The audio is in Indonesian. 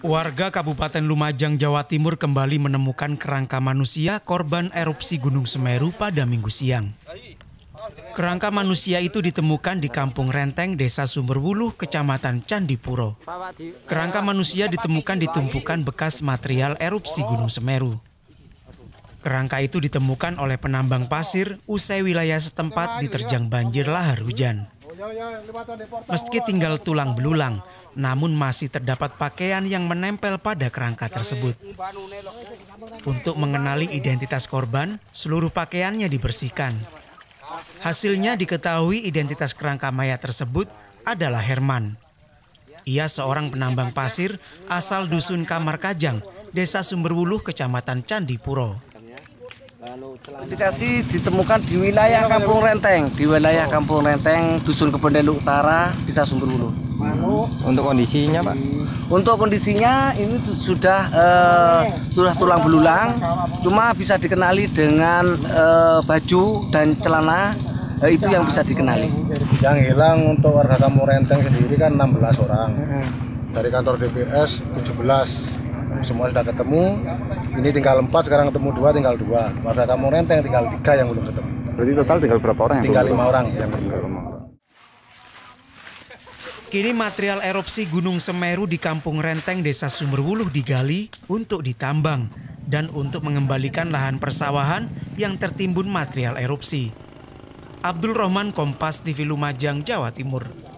Warga Kabupaten Lumajang, Jawa Timur kembali menemukan kerangka manusia korban erupsi Gunung Semeru pada minggu siang. Kerangka manusia itu ditemukan di Kampung Renteng, Desa Sumberwuluh, Kecamatan Candipuro. Kerangka manusia ditemukan ditumpukan bekas material erupsi Gunung Semeru. Kerangka itu ditemukan oleh penambang pasir usai wilayah setempat diterjang banjir lahar hujan. Ya, ya, Meski tinggal tulang belulang, namun masih terdapat pakaian yang menempel pada kerangka ya, tersebut. Untuk mengenali identitas korban, seluruh pakaiannya dibersihkan. Hasilnya diketahui identitas kerangka mayat tersebut adalah Herman. Ia seorang penambang pasir asal dusun Kamar Kajang, Desa Sumberwuluh, Kecamatan Candipuro. Identifikasi ditemukan di wilayah Kampung Renteng, di wilayah Kampung Renteng, Dusun Kebondelu Utara, Desa Sumber Hulu. Untuk kondisinya, Pak? Untuk kondisinya ini sudah eh, tulang belulang, cuma bisa dikenali dengan eh, baju dan celana eh, itu yang bisa dikenali. Yang hilang untuk warga Kampung Renteng sendiri kan 16 orang. Dari kantor DPS 17 semua sudah ketemu ini tinggal empat sekarang ketemu dua tinggal dua warga kamu renteng tinggal tiga yang belum ketemu berarti total tinggal berapa orang yang tinggal lima orang yang belum Kini material erupsi Gunung Semeru di Kampung Renteng Desa Sumberwuluh digali untuk ditambang dan untuk mengembalikan lahan persawahan yang tertimbun material erupsi. Abdul Rahman Kompas TV Lumajang, Jawa Timur.